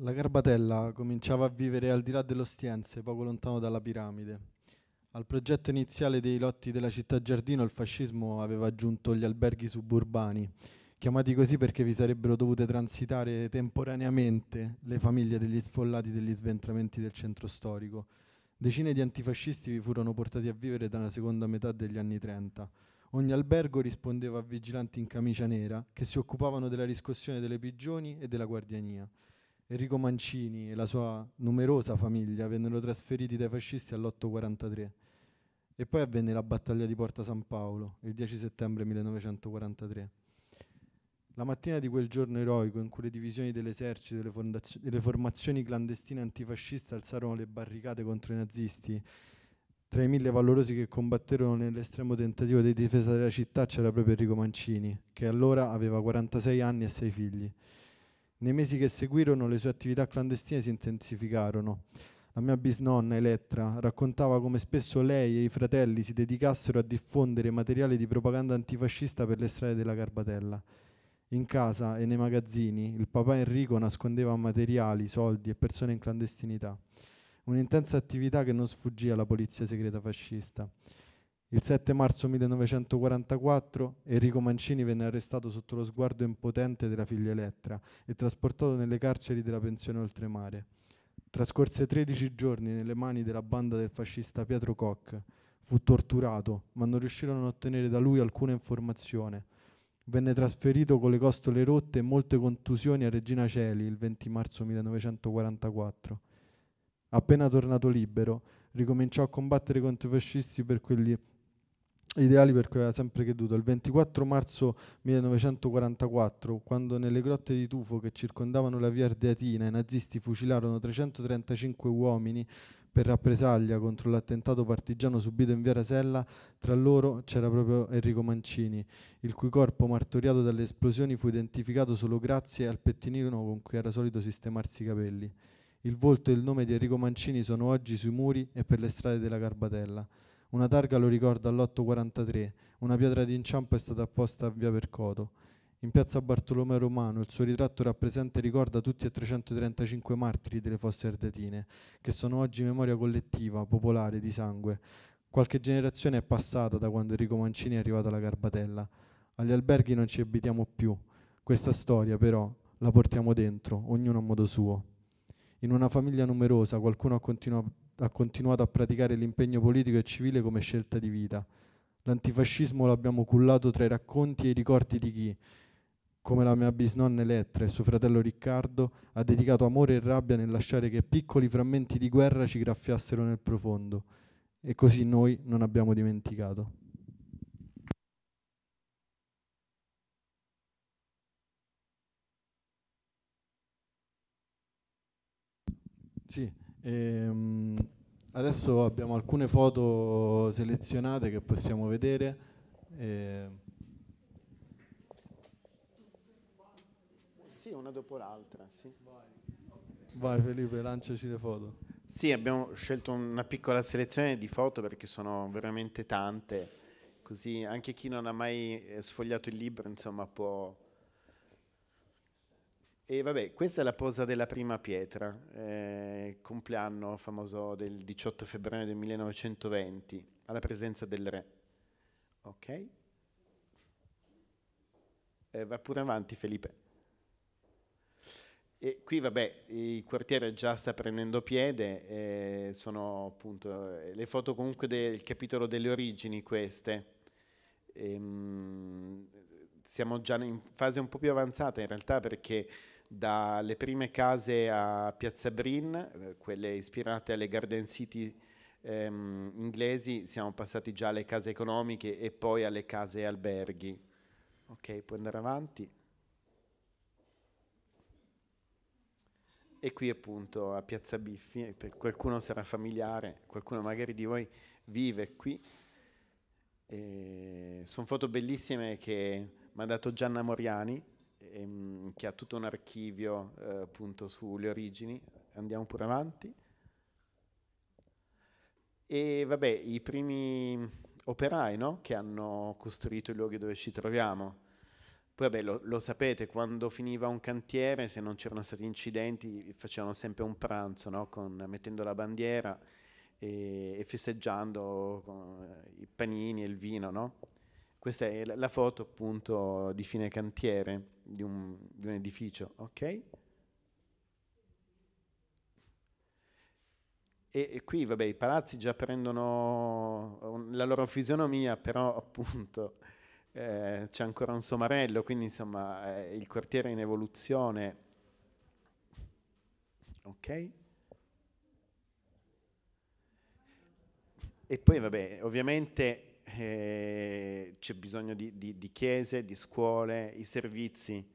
La Garbatella cominciava a vivere al di là dell'Ostiense, poco lontano dalla piramide. Al progetto iniziale dei lotti della città giardino il fascismo aveva aggiunto gli alberghi suburbani, chiamati così perché vi sarebbero dovute transitare temporaneamente le famiglie degli sfollati degli sventramenti del centro storico. Decine di antifascisti vi furono portati a vivere dalla seconda metà degli anni 30. Ogni albergo rispondeva a vigilanti in camicia nera che si occupavano della riscossione delle pigioni e della guardiania. Enrico Mancini e la sua numerosa famiglia vennero trasferiti dai fascisti all'843 e poi avvenne la battaglia di Porta San Paolo il 10 settembre 1943. La mattina di quel giorno eroico in cui le divisioni dell'esercito e le, formazioni clandestine antifasciste alzarono le barricate contro i nazisti, tra i mille valorosi che combatterono nell'estremo tentativo di difesa della città c'era proprio Enrico Mancini, che allora aveva 46 anni e 6 figli. Nei mesi che seguirono le sue attività clandestine si intensificarono. La mia bisnonna Elettra raccontava come spesso lei e i fratelli si dedicassero a diffondere materiale di propaganda antifascista per le strade della Garbatella. In casa e nei magazzini il papà Enrico nascondeva materiali, soldi e persone in clandestinità. Un'intensa attività che non sfuggì alla polizia segreta fascista. Il 7 marzo 1944 Enrico Mancini venne arrestato sotto lo sguardo impotente della figlia Elettra e trasportato nelle carceri della pensione oltremare. Trascorse 13 giorni nelle mani della banda del fascista Pietro Koch. Fu torturato, ma non riuscirono a ottenere da lui alcuna informazione. Venne trasferito con le costole rotte e molte contusioni a Regina Celi il 20 marzo 1944. Appena tornato libero, ricominciò a combattere contro i fascisti per quelli ideali per cui aveva sempre creduto. Il 24 marzo 1944, quando nelle grotte di tufo che circondavano la via Ardeatina i nazisti fucilarono 335 uomini per rappresaglia contro l'attentato partigiano subito in via Rasella, tra loro c'era proprio Enrico Mancini, il cui corpo martoriato dalle esplosioni fu identificato solo grazie al pettinino con cui era solito sistemarsi i capelli. Il volto e il nome di Enrico Mancini sono oggi sui muri e per le strade della Garbatella. Una targa lo ricorda all'843, una pietra d'inciampo è stata apposta a via Percoto. In piazza Bartolomeo Romano il suo ritratto rappresenta e ricorda tutti e 335 martiri delle fosse ardetine, che sono oggi memoria collettiva, popolare, di sangue. Qualche generazione è passata da quando Enrico Mancini è arrivato alla Garbatella. Agli alberghi non ci abitiamo più. Questa storia, però, la portiamo dentro, ognuno a modo suo. In una famiglia numerosa qualcuno ha continuato ha continuato a praticare l'impegno politico e civile come scelta di vita. L'antifascismo l'abbiamo cullato tra i racconti e i ricordi di chi, come la mia bisnonna Elettra e suo fratello Riccardo, ha dedicato amore e rabbia nel lasciare che piccoli frammenti di guerra ci graffiassero nel profondo. E così noi non abbiamo dimenticato. Sì. Ehm, adesso abbiamo alcune foto selezionate che possiamo vedere. Ehm. Sì, una dopo l'altra. Sì. Vai Felipe, lanciaci le foto. Sì, abbiamo scelto una piccola selezione di foto perché sono veramente tante, così anche chi non ha mai sfogliato il libro insomma, può e vabbè, questa è la posa della prima pietra, eh, compleanno famoso del 18 febbraio del 1920, alla presenza del re. Ok? Eh, va pure avanti Felipe. E qui vabbè, il quartiere già sta prendendo piede, eh, sono appunto eh, le foto comunque del capitolo delle origini queste. Ehm, siamo già in fase un po' più avanzata in realtà perché dalle prime case a Piazza Brin, eh, quelle ispirate alle Garden City ehm, inglesi, siamo passati già alle case economiche e poi alle case alberghi. Ok, puoi andare avanti. E qui appunto a Piazza Biffi, eh, per qualcuno sarà familiare, qualcuno magari di voi vive qui. sono foto bellissime che mi ha dato Gianna Moriani, ehm, che ha tutto un archivio eh, appunto sulle origini. Andiamo pure avanti. E vabbè, i primi operai no? che hanno costruito i luoghi dove ci troviamo. Poi vabbè, lo, lo sapete, quando finiva un cantiere, se non c'erano stati incidenti, facevano sempre un pranzo, no? Con, mettendo la bandiera e, e festeggiando con eh, i panini e il vino, no? Questa è la foto appunto di fine cantiere di un, di un edificio, ok? E, e, qui, vabbè, i palazzi già prendono la loro fisionomia, però appunto eh, c'è ancora un somarello, quindi insomma eh, il quartiere in evoluzione, ok? E poi, vabbè, ovviamente eh, c'è bisogno di, di, di chiese, di scuole, i servizi,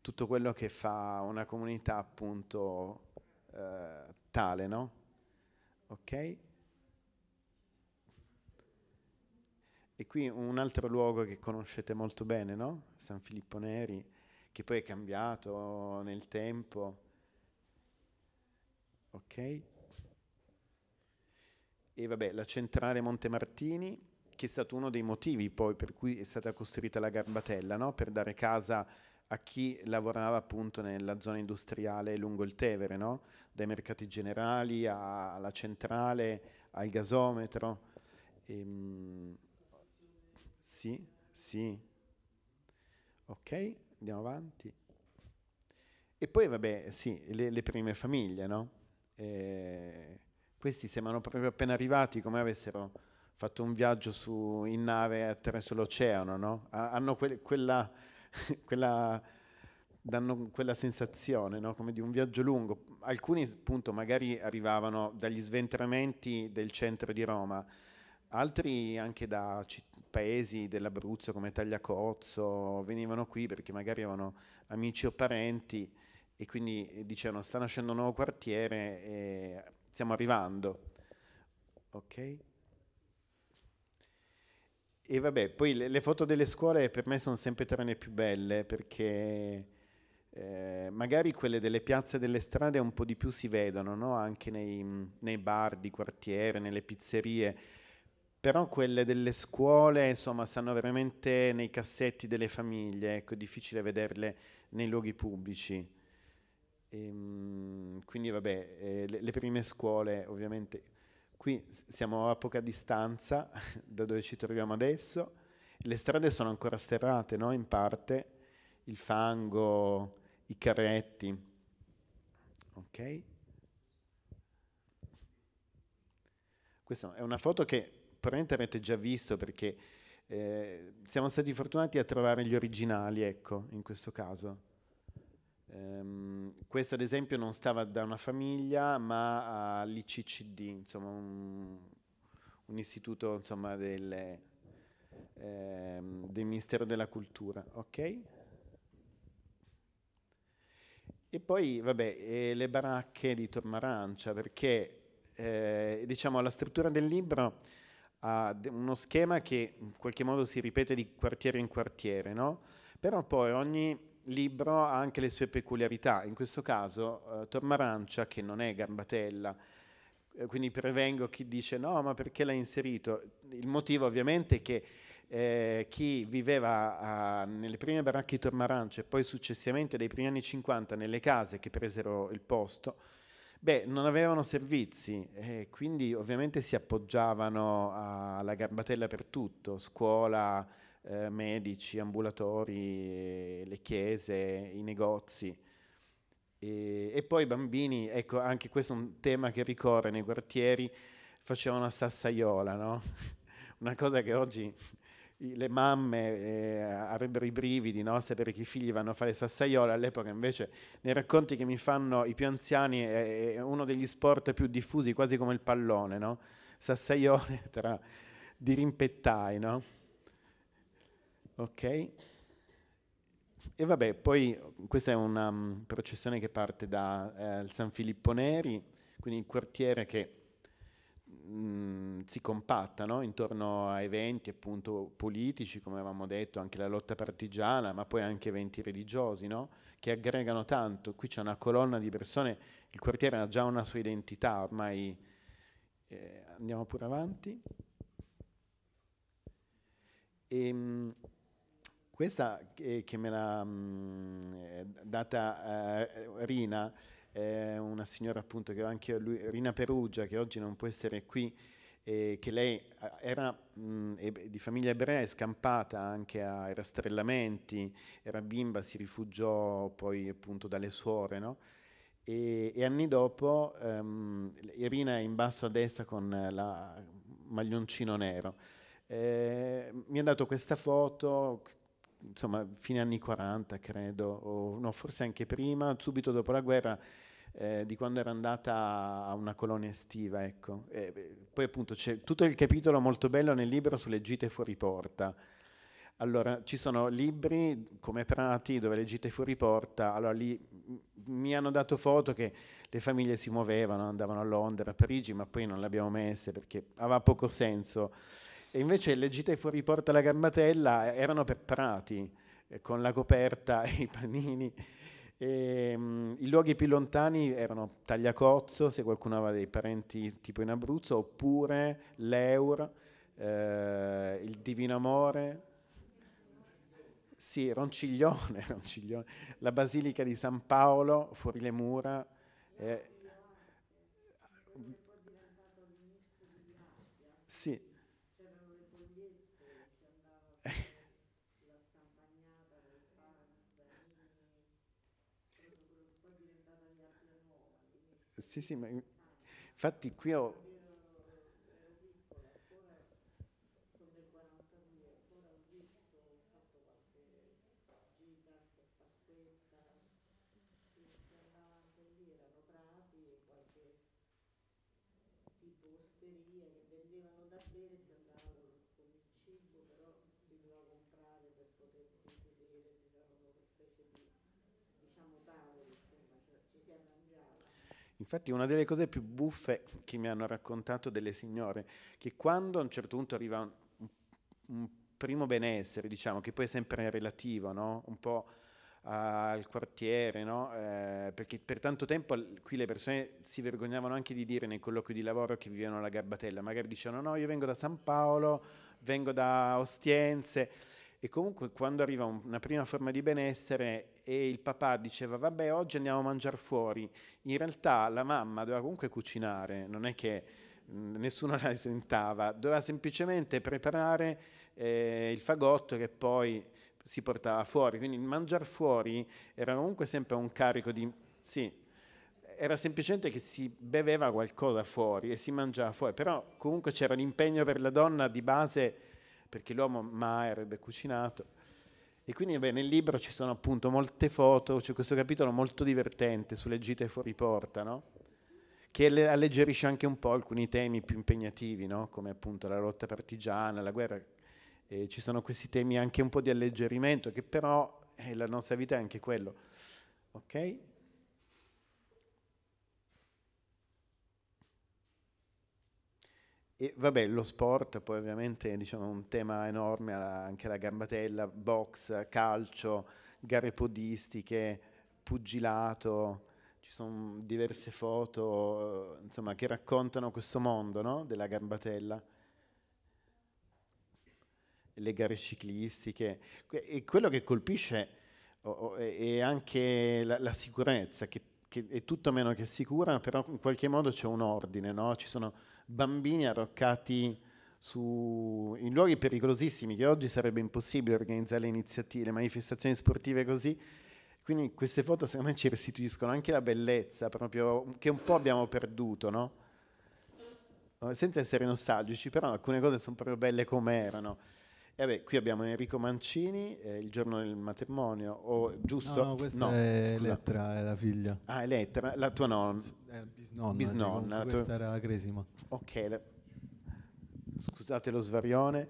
tutto quello che fa una comunità appunto eh, tale, no? Ok? E qui un altro luogo che conoscete molto bene, no? San Filippo Neri, che poi è cambiato nel tempo. Ok? E vabbè, la centrale Monte Martini che è stato uno dei motivi poi per cui è stata costruita la Garbatella, no? per dare casa a chi lavorava appunto nella zona industriale lungo il Tevere, no? dai mercati generali alla centrale, al gasometro. Ehm, sì, sì. Ok, andiamo avanti. E poi vabbè, sì, le, le prime famiglie, no? Eh, questi sembrano proprio appena arrivati come avessero fatto un viaggio su, in nave attraverso l'oceano, no? hanno que- quella, quella, danno quella sensazione no? come di un viaggio lungo. Alcuni appunto magari arrivavano dagli sventramenti del centro di Roma, altri anche da c- paesi dell'Abruzzo come Tagliacozzo venivano qui perché magari avevano amici o parenti e quindi dicevano sta nascendo un nuovo quartiere e stiamo arrivando. Ok? E vabbè, poi le, le, foto delle scuole per me sono sempre tra le più belle perché eh, magari quelle delle piazze e delle strade un po' di più si vedono, no? anche nei, nei, bar di quartiere, nelle pizzerie, però quelle delle scuole insomma stanno veramente nei cassetti delle famiglie, ecco, è difficile vederle nei luoghi pubblici. E, ehm, quindi vabbè, eh, le, le prime scuole ovviamente Qui siamo a poca distanza da dove ci troviamo adesso, le strade sono ancora sterrate, no? in parte, il fango, i carretti. Ok? Questa è una foto che probabilmente avete già visto perché eh, siamo stati fortunati a trovare gli originali, ecco, in questo caso. Um, questo ad esempio non stava da una famiglia ma all'ICCD, ah, insomma un, un istituto insomma, del, ehm, del, Ministero della Cultura. Okay? E poi vabbè, eh, le baracche di Tornarancia perché eh, diciamo, la struttura del libro ha uno schema che in qualche modo si ripete di quartiere in quartiere, no? però poi ogni libro ha anche le sue peculiarità, in questo caso eh, Tormarancia, che non è Garbatella, eh, quindi prevengo chi dice no, ma perché l'ha inserito? Il motivo ovviamente è che eh, chi viveva a, nelle prime baracche di Tormarancia e poi successivamente dai primi anni 50 nelle case che presero il posto, beh, non avevano servizi e quindi ovviamente si appoggiavano alla Garbatella per tutto, scuola, eh, medici, ambulatori, le chiese, i negozi. E, e poi i bambini, ecco, anche questo è un tema che ricorre nei quartieri, facevano la sassaiola, no? una cosa che oggi le mamme eh, avrebbero i brividi no? sapere che i figli vanno a fare sassaiola, all'epoca invece nei racconti che mi fanno i più anziani è, è uno degli sport più diffusi, quasi come il pallone, no? sassaiole tra dirimpettai. No? Ok? E vabbè, poi questa è una um, processione che parte da eh, San Filippo Neri, quindi il quartiere che mh, mm, si compatta no? intorno a eventi appunto politici, come avevamo detto, anche la lotta partigiana, ma poi anche eventi religiosi, no? che aggregano tanto. Qui c'è una colonna di persone, il quartiere ha già una sua identità ormai. Eh, andiamo pure avanti. E, ehm, mh, questa che, che me l'ha mh, mm, eh, data uh, Rina, eh, una signora appunto che ho anche lui, Rina Perugia, che oggi non può essere qui, eh, che lei eh, era mh, mm, di famiglia ebrea, è scampata anche a rastrellamenti, era bimba, si rifugiò poi appunto dalle suore, no? E, e, anni dopo um, ehm, Irina è in basso a destra con il maglioncino nero. Eh, mi ha dato questa foto insomma, fine anni 40 credo, o no, forse anche prima, subito dopo la guerra, eh, di quando era andata a una colonia estiva, ecco. E eh, poi appunto c'è tutto il capitolo molto bello nel libro sulle gite fuori porta. Allora, ci sono libri come Prati dove le gite fuori porta, allora lì mi hanno dato foto che le famiglie si muovevano, andavano a Londra, a Parigi, ma poi non le abbiamo messe perché aveva poco senso e invece le gite fuori porta alla Gambatella erano per prati, eh, con la coperta e i panini. E, ehm, mh, I luoghi più lontani erano Tagliacozzo, se qualcuno aveva dei parenti tipo in Abruzzo, oppure l'Eur, eh, il Divino Amore, sì, Ronciglione, Ronciglione, la Basilica di San Paolo, fuori le mura. Eh, Sì, sì, ma infatti qui ho Infatti una delle cose più buffe che mi hanno raccontato delle signore, che quando a un certo punto arriva un, un primo benessere, diciamo, che poi è sempre relativo, no? un po' al quartiere, no? eh, perché per tanto tempo qui le persone si vergognavano anche di dire nei colloqui di lavoro che vivevano la garbatella, magari dicevano no, io vengo da San Paolo, vengo da Ostiense e comunque quando arriva una prima forma di benessere e il papà diceva vabbè oggi andiamo a mangiare fuori, in realtà la mamma doveva comunque cucinare, non è che mhmm, nessuno la esentava, doveva semplicemente preparare eh, il fagotto che poi si portava fuori, quindi il mangiare fuori era comunque sempre un carico di... Sì, era semplicemente che si beveva qualcosa fuori e si mangiava fuori, però comunque c'era l'impegno per la donna di base perché l'uomo mai avrebbe cucinato. E quindi beh, nel libro ci sono appunto molte foto, c'è questo capitolo molto divertente sulle gite fuori porta, no? che alleggerisce anche un po' alcuni temi più impegnativi, no? come appunto la lotta partigiana, la guerra. E ci sono questi temi anche un po' di alleggerimento, che però eh, la nostra vita è anche quello. Okay? E vabbè, lo sport, poi ovviamente diciamo, un tema enorme, anche la gambatella, box, calcio, gare podistiche, pugilato, ci sono diverse foto insomma, che raccontano questo mondo no? della gambatella le gare ciclistiche e quello che colpisce è anche la, la sicurezza che che è tutto meno che sicura, però in qualche modo c'è un ordine, no? ci sono bambini arroccati su, in luoghi pericolosissimi che oggi sarebbe impossibile organizzare le iniziative, le manifestazioni sportive così. Quindi queste foto secondo me ci restituiscono anche la bellezza proprio che un po' abbiamo perduto, no? senza essere nostalgici, però alcune cose sono proprio belle come erano. E eh vabbè, qui abbiamo Enrico Mancini, eh, il giorno del matrimonio, o giusto? No, no questa no, è scusa. Elettra, è la figlia. Ah, Elettra, la tua nonna. È bisnonna, bisnonna sì, la tua... questa era la Cresima. Ok, la... scusate lo svarione.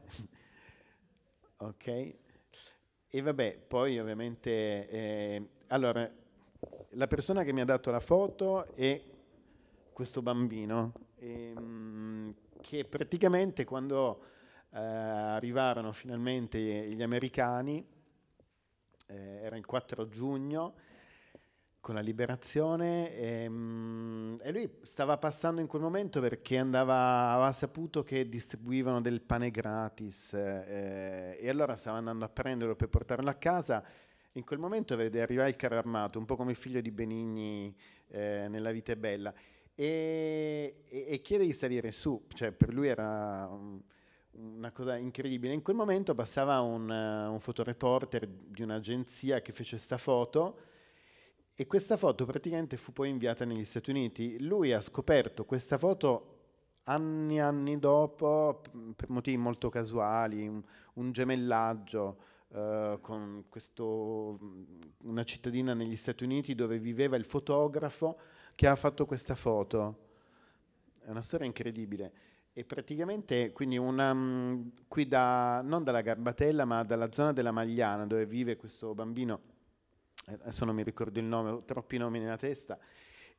ok. E vabbè, poi ovviamente... Eh, allora, la persona che mi ha dato la foto è questo bambino, ehm, che praticamente quando eh, arrivarono finalmente gli americani, eh, era il 4 giugno, con la liberazione e, ehm, e, lui stava passando in quel momento perché andava, aveva saputo che distribuivano del pane gratis eh, e allora stava andando a prenderlo per portarlo a casa. In quel momento vede arrivare il carro armato, un po' come il figlio di Benigni eh, nella vita è bella, e, e, e, chiede di salire su, cioè per lui era... Um, una cosa incredibile. In quel momento passava un, uh, un fotoreporter di un'agenzia che fece questa foto e questa foto praticamente fu poi inviata negli Stati Uniti. Lui ha scoperto questa foto anni e anni dopo per motivi molto casuali, un, un gemellaggio uh, con questo, una cittadina negli Stati Uniti dove viveva il fotografo che ha fatto questa foto. È una storia incredibile. E praticamente, quindi una, um, qui da, non dalla Garbatella, ma dalla zona della Magliana, dove vive questo bambino, eh, adesso non mi ricordo il nome, ho troppi nomi nella testa,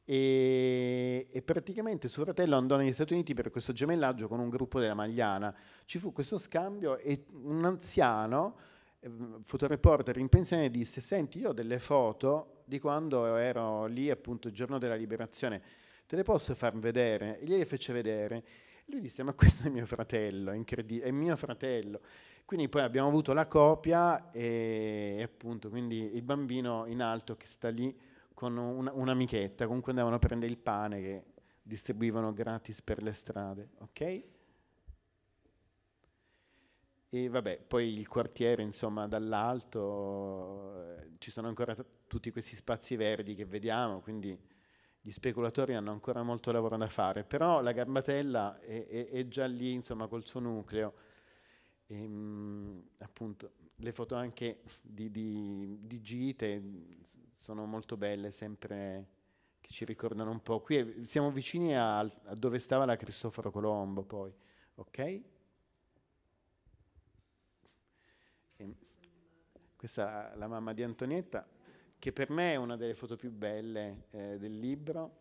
e, e, praticamente suo fratello andò negli Stati Uniti per questo gemellaggio con un gruppo della Magliana. Ci fu questo scambio e un anziano, ehm, fotoreporter in pensione, disse, senti, io ho delle foto di quando ero lì appunto il giorno della liberazione, te le posso far vedere? E gliele fece vedere. Lui disse, ma questo è mio fratello, incredibile, è mio fratello. Quindi poi abbiamo avuto la copia e, e appunto, quindi il bambino in alto che sta lì con una, un'amichetta, comunque andavano a prendere il pane che distribuivano gratis per le strade, ok? E vabbè, poi il quartiere, insomma, dall'alto eh, ci sono ancora t- tutti questi spazi verdi che vediamo, quindi gli speculatori hanno ancora molto lavoro da fare, però la Garbatella è, è, è già lì, insomma, col suo nucleo. E, ehm, mh, appunto, le foto anche di, di, di, gite sono molto belle, sempre che ci ricordano un po'. Qui è, siamo vicini a, a dove stava la Cristoforo Colombo, poi, ok? Ehm, questa è la mamma di Antonietta, che per me è una delle foto più belle eh, del libro,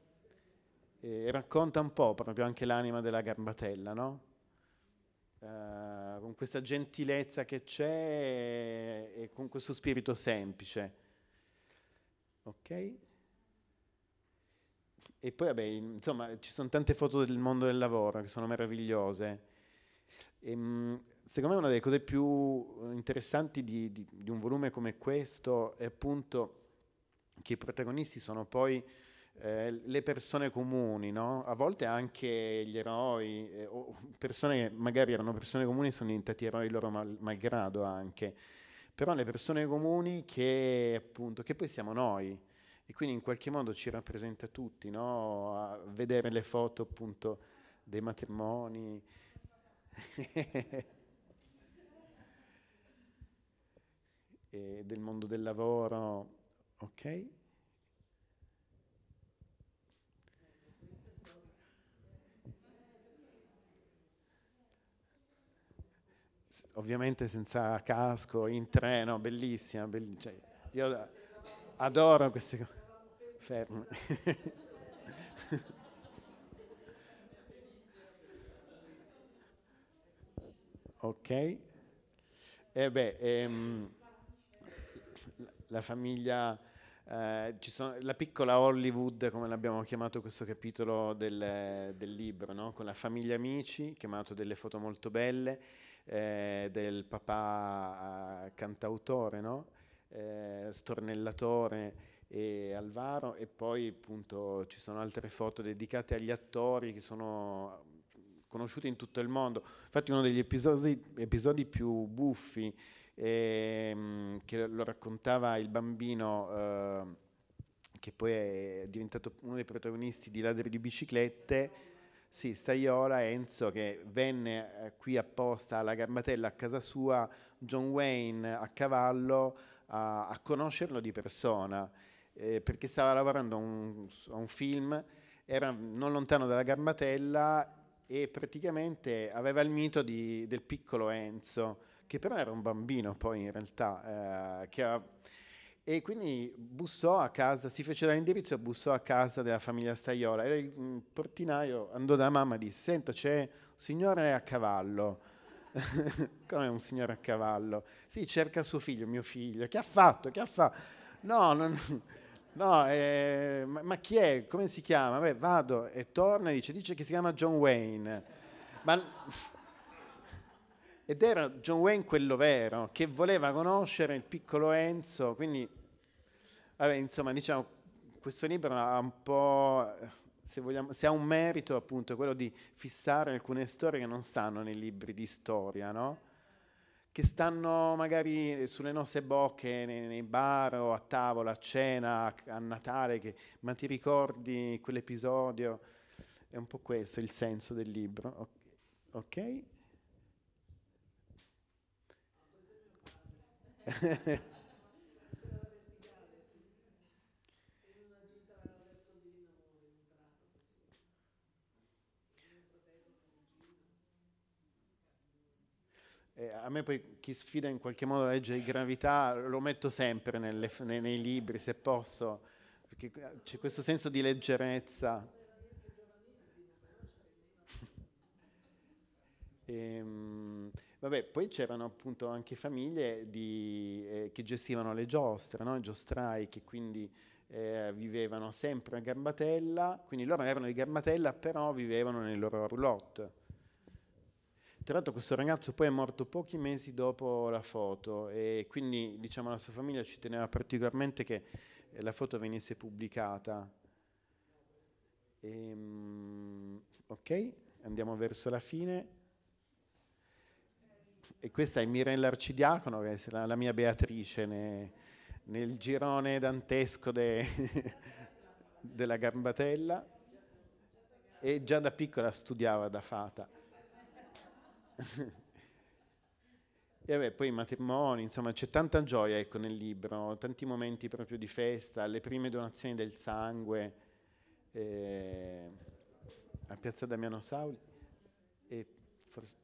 eh, racconta un po' proprio anche l'anima della Garbatella, no? Uh, con questa gentilezza che c'è e, con questo spirito semplice. Ok? E poi, vabbè, insomma, ci sono tante foto del mondo del lavoro che sono meravigliose. E, ehm, mh, secondo me una delle cose più interessanti di, di, di un volume come questo è appunto che i protagonisti sono poi eh, le persone comuni, no? a volte anche gli eroi, eh, o persone che magari erano persone comuni e sono diventati eroi loro mal, malgrado anche, però le persone comuni che appunto, che poi siamo noi e quindi in qualche modo ci rappresenta tutti, no? a vedere le foto appunto dei matrimoni. del mondo del lavoro Ok? Ovviamente senza casco, in treno, bellissima, bell- cioè, io adoro queste cose. Fermo. ok? Eh beh, ehm, la famiglia eh, sono, la piccola Hollywood, come l'abbiamo chiamato questo capitolo del, del libro, no? con la famiglia amici, chiamato delle foto molto belle, eh, del papà eh, cantautore, no? eh, stornellatore e Alvaro e poi appunto ci sono altre foto dedicate agli attori che sono conosciuti in tutto il mondo. Infatti uno degli episodi, episodi più buffi ehm, che lo raccontava il bambino eh, che poi è diventato uno dei protagonisti di Ladri di biciclette. Sì, Staiola, Enzo, che venne eh, qui apposta alla Garbatella a casa sua, John Wayne a cavallo, a, a conoscerlo di persona, eh, perché stava lavorando a un, un film, era non lontano dalla Garbatella e praticamente aveva il mito di, del piccolo Enzo che però era un bambino poi in realtà, eh, che era e quindi bussò a casa, si fece dall'indirizzo e bussò a casa della famiglia Staiola. E il mm, portinaio andò dalla mamma e disse: Sento, c'è un signore a cavallo. Come un signore a cavallo? Sì, cerca suo figlio, mio figlio. Che ha fatto? Che ha fatto? No, non, no eh, ma, ma, chi è? Come si chiama? Beh, vado e torna e dice, dice che si chiama John Wayne. Ma ed era John Wayne quello vero, che voleva conoscere il piccolo Enzo, quindi, vabbè, insomma, diciamo, questo libro ha un po', se, vogliamo, se ha un merito appunto, quello di fissare alcune storie che non stanno nei libri di storia, no? che stanno magari sulle nostre bocche, nei, nei, bar o a tavola, a cena, a Natale, che, ma ti ricordi quell'episodio? È un po' questo il senso del libro. Ok? okay. Eh, a me poi chi sfida in qualche modo la legge di gravità lo metto sempre nelle, nei, nei, libri se posso, perché c'è questo senso di leggerezza. e, ehm, Vabbè, poi c'erano appunto anche famiglie di, eh, che gestivano le giostre, no? giostrai che quindi eh, vivevano sempre a Garbatella, quindi loro erano di Garbatella però vivevano nel loro roulotte. Tra l'altro questo ragazzo poi è morto pochi mesi dopo la foto e quindi diciamo la sua famiglia ci teneva particolarmente che eh, la foto venisse pubblicata. Ehm, ok, andiamo verso la fine e questa è Mirella Arcidiacono, che è la, mia Beatrice ne, nel girone dantesco de, della Gambatella e già da piccola studiava da fata. E vabbè, poi i matrimoni, insomma, c'è tanta gioia ecco, nel libro, tanti momenti proprio di festa, le prime donazioni del sangue eh, a Piazza Damiano Sauli. E forse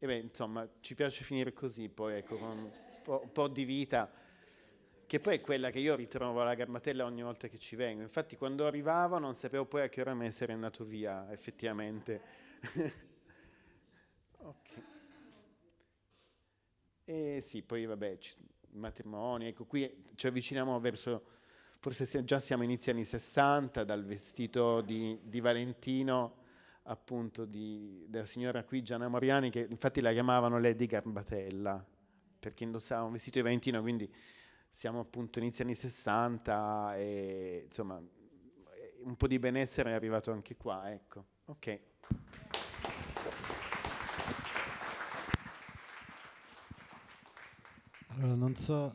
e beh, insomma, ci piace finire così, poi ecco, con un po', un po', di vita, che poi è quella che io ritrovo alla Garmatella ogni volta che ci vengo. Infatti quando arrivavo non sapevo poi a che ora me sarei andato via, effettivamente. ok. E sì, poi vabbè, matrimoni, ecco, qui ci avviciniamo verso, forse già siamo inizi anni 60, dal vestito di, di Valentino appunto di, della signora qui Gianna Moriani che infatti la chiamavano Lady Garbatella perché indossava un vestito di Valentino quindi siamo appunto inizi anni 60 e insomma un po' di benessere è arrivato anche qua ecco ok allora non so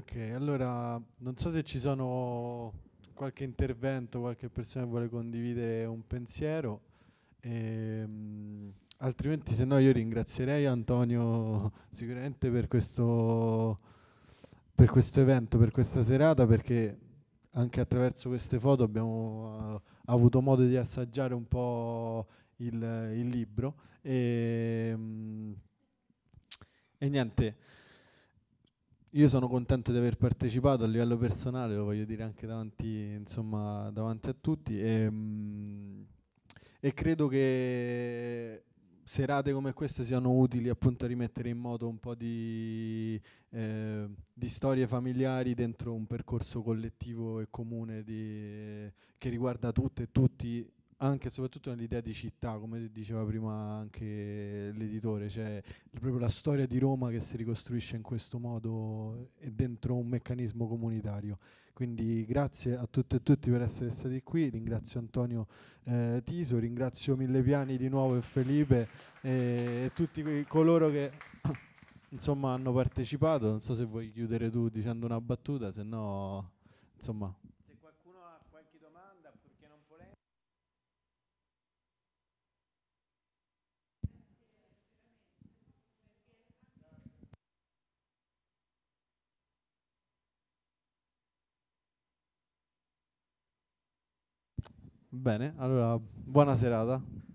Ok, allora non so se ci sono qualche intervento, qualche persona che vuole condividere un pensiero, ehm, altrimenti se no io ringrazierei Antonio sicuramente per questo, per questo evento, per questa serata, perché anche attraverso queste foto abbiamo uh, avuto modo di assaggiare un po' il, il libro. E, um, e niente. Io sono contento di aver partecipato a livello personale, lo voglio dire anche davanti, insomma, davanti a tutti. E, mh, mm, e, credo che serate come queste siano utili appunto a rimettere in moto un po' di, eh, di storie familiari dentro un percorso collettivo e comune di, che riguarda tutte e tutti anche e soprattutto nell'idea di città, come diceva prima anche l'editore, cioè proprio la storia di Roma che si ricostruisce in questo modo e dentro un meccanismo comunitario. Quindi grazie a tutte e tutti per essere stati qui, ringrazio Antonio eh, Tiso, ringrazio Millepiani di nuovo e Felipe eh, e tutti quei, coloro che insomma hanno partecipato. Non so se vuoi chiudere tu dicendo una battuta, se no insomma Bene, allora buona serata.